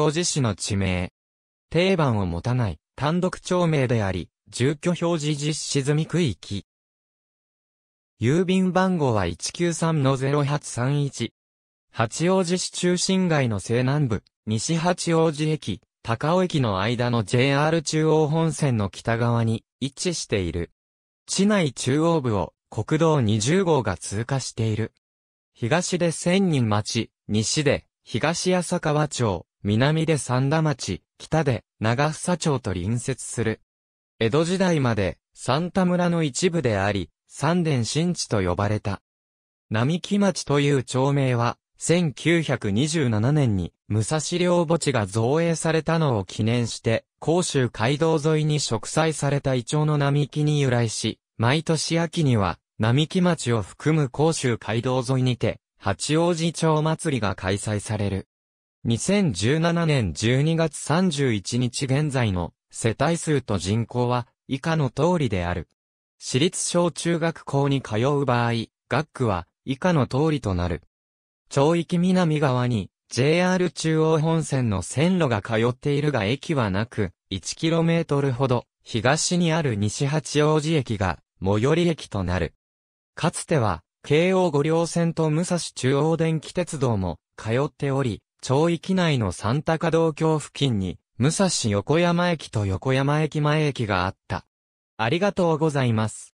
当事市の地名。定番を持たない単独町名であり、住居表示実施済み区域。郵便番号は193-0831。八王子市中心街の西南部、西八王子駅、高尾駅の間の JR 中央本線の北側に位置している。市内中央部を国道20号が通過している。東で千人町、西で東浅川町、南で三田町、北で長房町と隣接する。江戸時代まで三田村の一部であり、三田新地と呼ばれた。並木町という町名は、1927年に武蔵陵墓地が造営されたのを記念して、甲州街道沿いに植栽されたイチョウの並木に由来し、毎年秋には、並木町を含む甲州街道沿いにて、八王子町祭りが開催される。2017年12月31日現在の世帯数と人口は以下の通りである。私立小中学校に通う場合、学区は以下の通りとなる。町域南側に JR 中央本線の線路が通っているが駅はなく、1km ほど東にある西八王子駅が最寄り駅となる。かつては、京王五両線と武蔵中央電気鉄道も通っており、町域内の三高道橋付近に、武蔵横山駅と横山駅前駅があった。ありがとうございます。